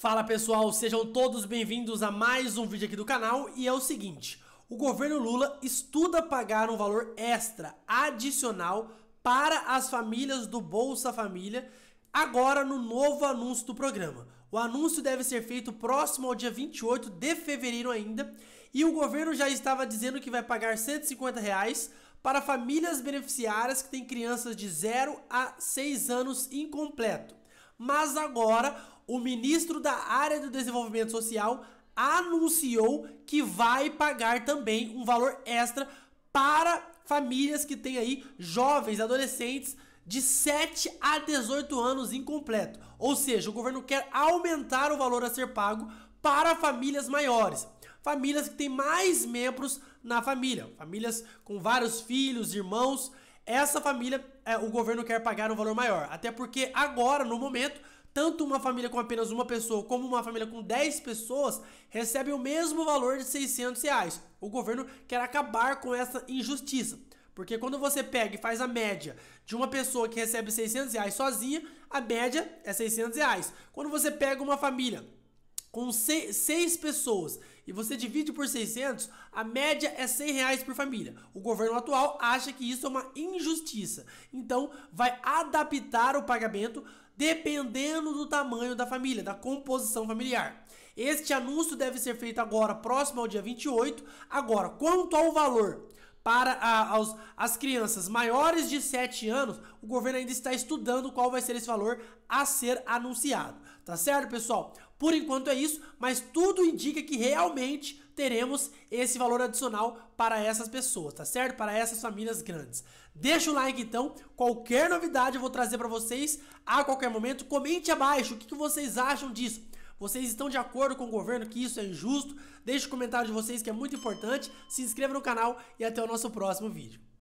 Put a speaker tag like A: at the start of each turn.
A: Fala pessoal, sejam todos bem-vindos a mais um vídeo aqui do canal e é o seguinte, o governo Lula estuda pagar um valor extra adicional para as famílias do Bolsa Família agora no novo anúncio do programa. O anúncio deve ser feito próximo ao dia 28 de fevereiro ainda e o governo já estava dizendo que vai pagar R$ 150 reais para famílias beneficiárias que têm crianças de 0 a 6 anos incompleto mas agora o ministro da área do desenvolvimento social anunciou que vai pagar também um valor extra para famílias que têm aí jovens, adolescentes de 7 a 18 anos incompleto. Ou seja, o governo quer aumentar o valor a ser pago para famílias maiores. Famílias que têm mais membros na família, famílias com vários filhos, irmãos essa família é, o governo quer pagar um valor maior. Até porque agora, no momento, tanto uma família com apenas uma pessoa como uma família com 10 pessoas recebe o mesmo valor de 600 reais. O governo quer acabar com essa injustiça. Porque quando você pega e faz a média de uma pessoa que recebe 600 reais sozinha, a média é 600 reais. Quando você pega uma família com seis pessoas e você divide por 600, a média é 100 reais por família. O governo atual acha que isso é uma injustiça, então vai adaptar o pagamento dependendo do tamanho da família, da composição familiar. Este anúncio deve ser feito agora, próximo ao dia 28. Agora, quanto ao valor, para a, aos, as crianças maiores de 7 anos, o governo ainda está estudando qual vai ser esse valor a ser anunciado. Tá certo, pessoal? Por enquanto é isso, mas tudo indica que realmente teremos esse valor adicional para essas pessoas, tá certo? Para essas famílias grandes. Deixa o like então, qualquer novidade eu vou trazer para vocês a qualquer momento. Comente abaixo o que, que vocês acham disso. Vocês estão de acordo com o governo que isso é injusto? Deixe o comentário de vocês que é muito importante. Se inscreva no canal e até o nosso próximo vídeo.